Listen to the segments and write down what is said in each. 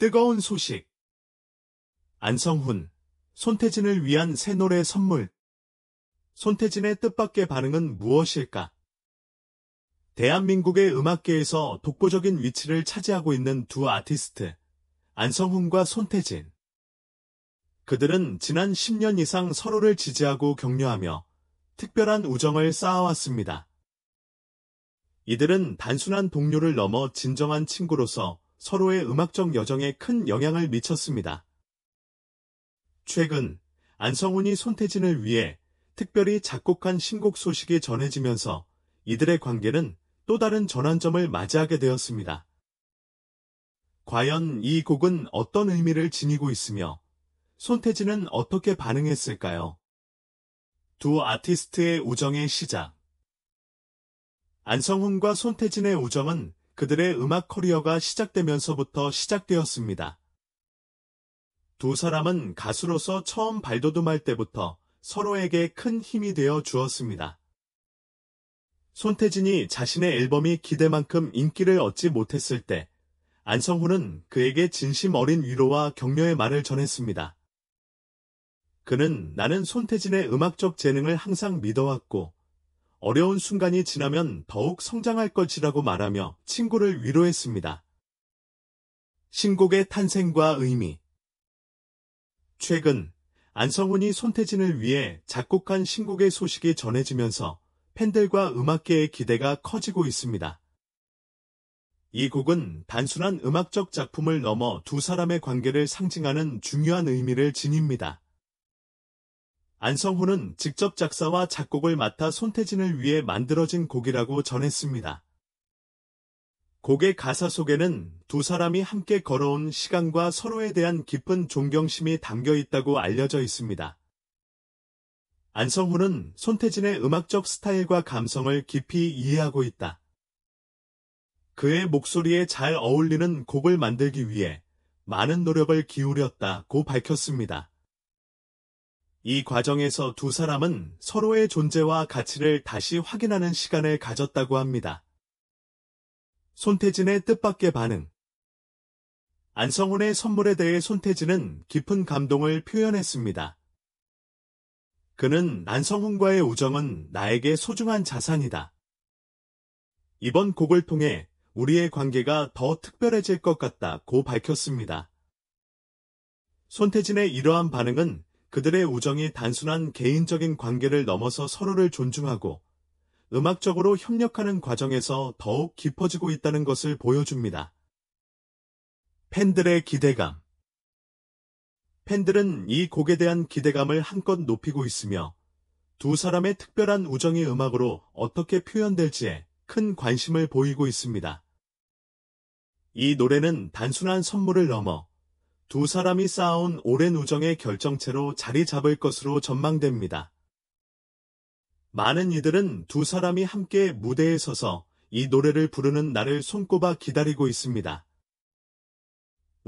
뜨거운 소식. 안성훈, 손태진을 위한 새 노래 선물. 손태진의 뜻밖의 반응은 무엇일까? 대한민국의 음악계에서 독보적인 위치를 차지하고 있는 두 아티스트, 안성훈과 손태진. 그들은 지난 10년 이상 서로를 지지하고 격려하며 특별한 우정을 쌓아왔습니다. 이들은 단순한 동료를 넘어 진정한 친구로서 서로의 음악적 여정에 큰 영향을 미쳤습니다. 최근 안성훈이 손태진을 위해 특별히 작곡한 신곡 소식이 전해지면서 이들의 관계는 또 다른 전환점을 맞이하게 되었습니다. 과연 이 곡은 어떤 의미를 지니고 있으며 손태진은 어떻게 반응했을까요? 두 아티스트의 우정의 시작 안성훈과 손태진의 우정은 그들의 음악 커리어가 시작되면서부터 시작되었습니다. 두 사람은 가수로서 처음 발돋움할 때부터 서로에게 큰 힘이 되어 주었습니다. 손태진이 자신의 앨범이 기대만큼 인기를 얻지 못했을 때 안성훈은 그에게 진심 어린 위로와 격려의 말을 전했습니다. 그는 나는 손태진의 음악적 재능을 항상 믿어왔고 어려운 순간이 지나면 더욱 성장할 것이라고 말하며 친구를 위로했습니다. 신곡의 탄생과 의미 최근 안성훈이 손태진을 위해 작곡한 신곡의 소식이 전해지면서 팬들과 음악계의 기대가 커지고 있습니다. 이 곡은 단순한 음악적 작품을 넘어 두 사람의 관계를 상징하는 중요한 의미를 지닙니다. 안성호는 직접 작사와 작곡을 맡아 손태진을 위해 만들어진 곡이라고 전했습니다. 곡의 가사 속에는 두 사람이 함께 걸어온 시간과 서로에 대한 깊은 존경심이 담겨 있다고 알려져 있습니다. 안성훈은 손태진의 음악적 스타일과 감성을 깊이 이해하고 있다. 그의 목소리에 잘 어울리는 곡을 만들기 위해 많은 노력을 기울였다고 밝혔습니다. 이 과정에서 두 사람은 서로의 존재와 가치를 다시 확인하는 시간을 가졌다고 합니다. 손태진의 뜻밖의 반응 안성훈의 선물에 대해 손태진은 깊은 감동을 표현했습니다. 그는 안성훈과의 우정은 나에게 소중한 자산이다. 이번 곡을 통해 우리의 관계가 더 특별해질 것 같다고 밝혔습니다. 손태진의 이러한 반응은 그들의 우정이 단순한 개인적인 관계를 넘어서 서로를 존중하고 음악적으로 협력하는 과정에서 더욱 깊어지고 있다는 것을 보여줍니다. 팬들의 기대감 팬들은 이 곡에 대한 기대감을 한껏 높이고 있으며 두 사람의 특별한 우정이 음악으로 어떻게 표현될지에 큰 관심을 보이고 있습니다. 이 노래는 단순한 선물을 넘어 두 사람이 쌓아온 오랜 우정의 결정체로 자리 잡을 것으로 전망됩니다. 많은 이들은 두 사람이 함께 무대에 서서 이 노래를 부르는 날을 손꼽아 기다리고 있습니다.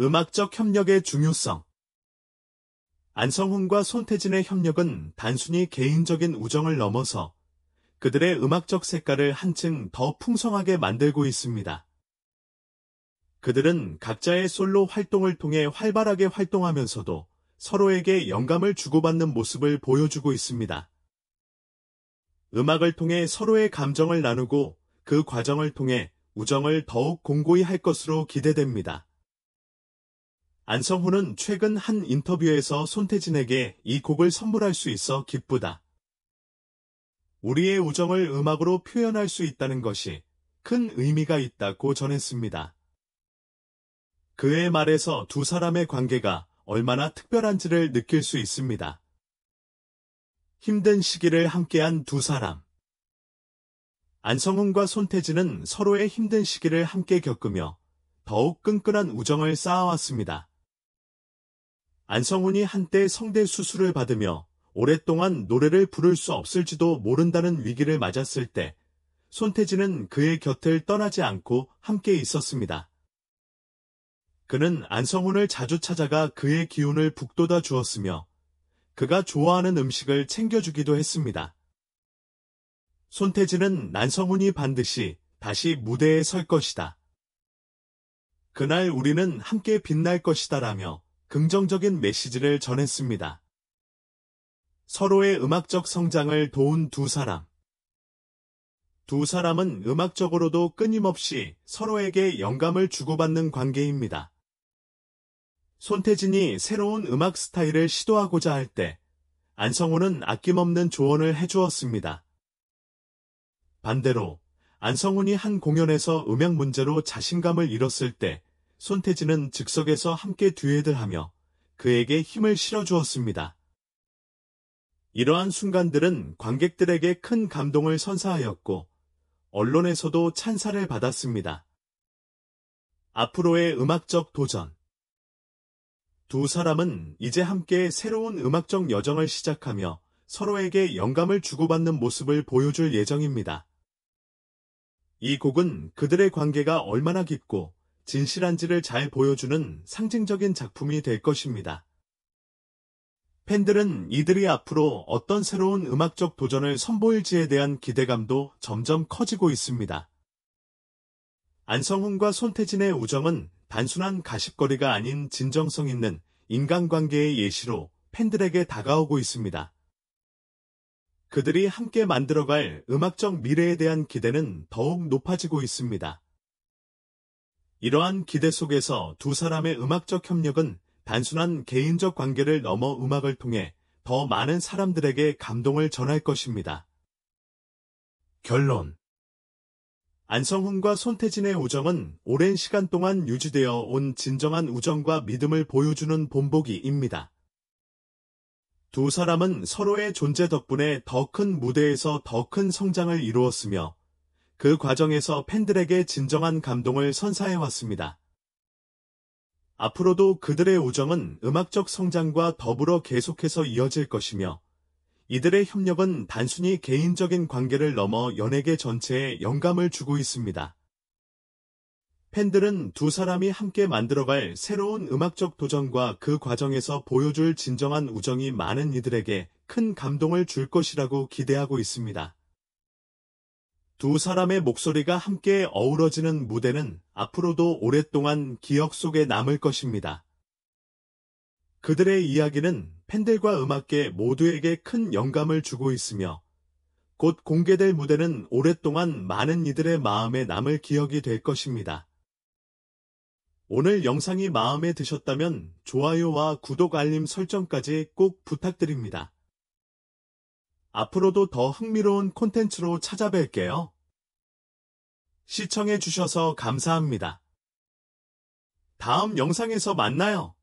음악적 협력의 중요성 안성훈과 손태진의 협력은 단순히 개인적인 우정을 넘어서 그들의 음악적 색깔을 한층 더 풍성하게 만들고 있습니다. 그들은 각자의 솔로 활동을 통해 활발하게 활동하면서도 서로에게 영감을 주고받는 모습을 보여주고 있습니다. 음악을 통해 서로의 감정을 나누고 그 과정을 통해 우정을 더욱 공고히 할 것으로 기대됩니다. 안성호는 최근 한 인터뷰에서 손태진에게 이 곡을 선물할 수 있어 기쁘다. 우리의 우정을 음악으로 표현할 수 있다는 것이 큰 의미가 있다고 전했습니다. 그의 말에서 두 사람의 관계가 얼마나 특별한지를 느낄 수 있습니다. 힘든 시기를 함께한 두 사람 안성훈과 손태진은 서로의 힘든 시기를 함께 겪으며 더욱 끈끈한 우정을 쌓아왔습니다. 안성훈이 한때 성대 수술을 받으며 오랫동안 노래를 부를 수 없을지도 모른다는 위기를 맞았을 때 손태진은 그의 곁을 떠나지 않고 함께 있었습니다. 그는 안성훈을 자주 찾아가 그의 기운을 북돋아 주었으며 그가 좋아하는 음식을 챙겨주기도 했습니다. 손태진은 난성훈이 반드시 다시 무대에 설 것이다. 그날 우리는 함께 빛날 것이다 라며 긍정적인 메시지를 전했습니다. 서로의 음악적 성장을 도운 두 사람. 두 사람은 음악적으로도 끊임없이 서로에게 영감을 주고받는 관계입니다. 손태진이 새로운 음악 스타일을 시도하고자 할 때 안성훈은 아낌없는 조언을 해주었습니다. 반대로 안성훈이 한 공연에서 음향 문제로 자신감을 잃었을 때 손태진은 즉석에서 함께 듀엣을 하며 그에게 힘을 실어주었습니다. 이러한 순간들은 관객들에게 큰 감동을 선사하였고 언론에서도 찬사를 받았습니다. 앞으로의 음악적 도전 두 사람은 이제 함께 새로운 음악적 여정을 시작하며 서로에게 영감을 주고받는 모습을 보여줄 예정입니다. 이 곡은 그들의 관계가 얼마나 깊고 진실한지를 잘 보여주는 상징적인 작품이 될 것입니다. 팬들은 이들이 앞으로 어떤 새로운 음악적 도전을 선보일지에 대한 기대감도 점점 커지고 있습니다. 안성훈과 손태진의 우정은 단순한 가십거리가 아닌 진정성 있는 인간관계의 예시로 팬들에게 다가오고 있습니다. 그들이 함께 만들어갈 음악적 미래에 대한 기대는 더욱 높아지고 있습니다. 이러한 기대 속에서 두 사람의 음악적 협력은 단순한 개인적 관계를 넘어 음악을 통해 더 많은 사람들에게 감동을 전할 것입니다. 결론 안성훈과 손태진의 우정은 오랜 시간 동안 유지되어 온 진정한 우정과 믿음을 보여주는 본보기입니다. 두 사람은 서로의 존재 덕분에 더 큰 무대에서 더 큰 성장을 이루었으며 그 과정에서 팬들에게 진정한 감동을 선사해왔습니다. 앞으로도 그들의 우정은 음악적 성장과 더불어 계속해서 이어질 것이며 이들의 협력은 단순히 개인적인 관계를 넘어 연예계 전체에 영감을 주고 있습니다. 팬들은 두 사람이 함께 만들어갈 새로운 음악적 도전과 그 과정에서 보여줄 진정한 우정이 많은 이들에게 큰 감동을 줄 것이라고 기대하고 있습니다. 두 사람의 목소리가 함께 어우러지는 무대는 앞으로도 오랫동안 기억 속에 남을 것입니다. 그들의 이야기는 팬들과 음악계 모두에게 큰 영감을 주고 있으며 곧 공개될 무대는 오랫동안 많은 이들의 마음에 남을 기억이 될 것입니다. 오늘 영상이 마음에 드셨다면 좋아요와 구독 알림 설정까지 꼭 부탁드립니다. 앞으로도 더 흥미로운 콘텐츠로 찾아뵐게요. 시청해주셔서 감사합니다. 다음 영상에서 만나요.